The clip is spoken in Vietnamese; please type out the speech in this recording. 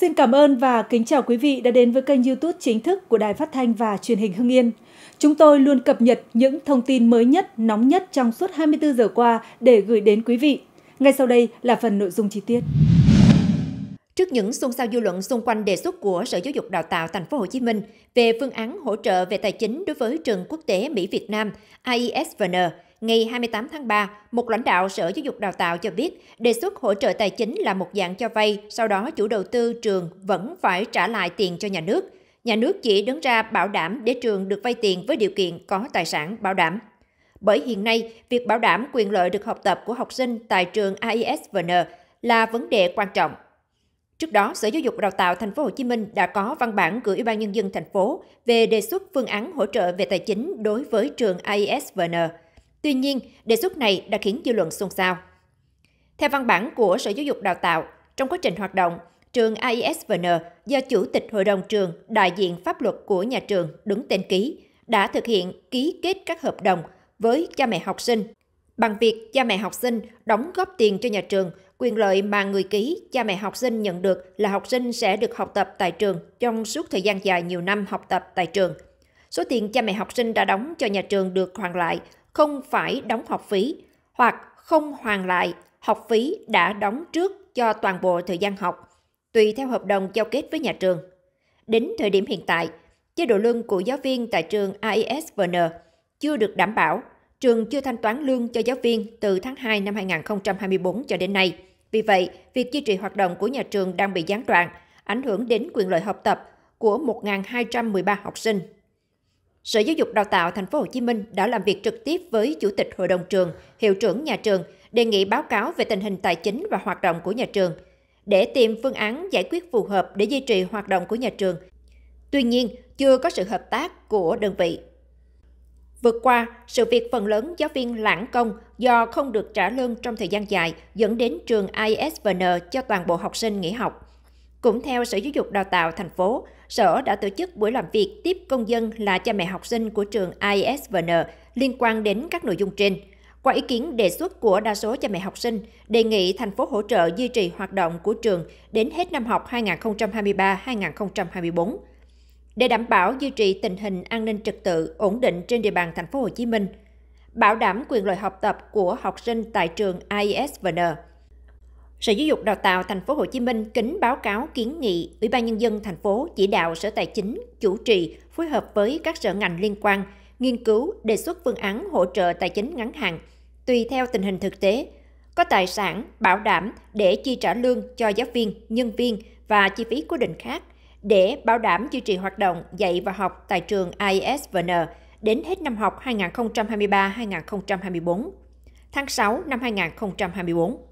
Xin cảm ơn và kính chào quý vị đã đến với kênh YouTube chính thức của Đài Phát thanh và Truyền hình Hưng Yên. Chúng tôi luôn cập nhật những thông tin mới nhất, nóng nhất trong suốt 24 giờ qua để gửi đến quý vị. Ngay sau đây là phần nội dung chi tiết. Trước những xôn xao dư luận xung quanh đề xuất của Sở Giáo dục Đào tạo Thành phố Hồ Chí Minh về phương án hỗ trợ về tài chính đối với trường quốc tế Mỹ Việt Nam IESVN, ngày 28 tháng 3, một lãnh đạo Sở Giáo dục Đào tạo cho biết đề xuất hỗ trợ tài chính là một dạng cho vay, sau đó chủ đầu tư trường vẫn phải trả lại tiền cho nhà nước. Nhà nước chỉ đứng ra bảo đảm để trường được vay tiền với điều kiện có tài sản bảo đảm. Bởi hiện nay, việc bảo đảm quyền lợi được học tập của học sinh tại trường AISVN là vấn đề quan trọng. Trước đó, Sở Giáo dục Đào tạo Thành phố Hồ Chí Minh đã có văn bản gửi Ủy ban Nhân dân thành phố về đề xuất phương án hỗ trợ về tài chính đối với trường AISVN. Tuy nhiên, đề xuất này đã khiến dư luận xôn xao. Theo văn bản của Sở Giáo dục Đào tạo, trong quá trình hoạt động, trường AISVN do Chủ tịch Hội đồng trường đại diện pháp luật của nhà trường đứng tên ký, đã thực hiện ký kết các hợp đồng với cha mẹ học sinh bằng việc cha mẹ học sinh đóng góp tiền cho nhà trường, quyền lợi mà người ký cha mẹ học sinh nhận được là học sinh sẽ được học tập tại trường trong suốt thời gian dài nhiều năm học tập tại trường. Số tiền cha mẹ học sinh đã đóng cho nhà trường được hoàn lại không phải đóng học phí hoặc không hoàn lại học phí đã đóng trước cho toàn bộ thời gian học, tùy theo hợp đồng giao kết với nhà trường. Đến thời điểm hiện tại, chế độ lương của giáo viên tại trường AISVN chưa được đảm bảo, trường chưa thanh toán lương cho giáo viên từ tháng 2 năm 2024 cho đến nay. Vì vậy, việc duy trì hoạt động của nhà trường đang bị gián đoạn, ảnh hưởng đến quyền lợi học tập của 1.213 học sinh Sở Giáo dục Đào tạo Thành phố Hồ Chí Minh đã làm việc trực tiếp với Chủ tịch Hội đồng trường, Hiệu trưởng nhà trường đề nghị báo cáo về tình hình tài chính và hoạt động của nhà trường để tìm phương án giải quyết phù hợp để duy trì hoạt động của nhà trường. Tuy nhiên, chưa có sự hợp tác của đơn vị. Vượt qua, sự việc phần lớn giáo viên lãng công do không được trả lương trong thời gian dài dẫn đến trường ISVN cho toàn bộ học sinh nghỉ học. Cũng theo Sở Giáo dục Đào tạo thành phố, Sở đã tổ chức buổi làm việc tiếp công dân là cha mẹ học sinh của trường ISVN liên quan đến các nội dung trên. Qua ý kiến đề xuất của đa số cha mẹ học sinh, đề nghị thành phố hỗ trợ duy trì hoạt động của trường đến hết năm học 2023-2024. Để đảm bảo duy trì tình hình an ninh trật tự ổn định trên địa bàn thành phố Hồ Chí Minh, bảo đảm quyền lợi học tập của học sinh tại trường ISVN. Sở Giáo dục Đào tạo Thành phố Hồ Chí Minh kính báo cáo kiến nghị Ủy ban Nhân dân thành phố chỉ đạo Sở Tài chính chủ trì phối hợp với các sở ngành liên quan nghiên cứu đề xuất phương án hỗ trợ tài chính ngắn hạn tùy theo tình hình thực tế, có tài sản bảo đảm để chi trả lương cho giáo viên, nhân viên và chi phí cố định khác để bảo đảm duy trì hoạt động dạy và học tại trường ISVN đến hết năm học 2023-2024, tháng 6 năm 2024.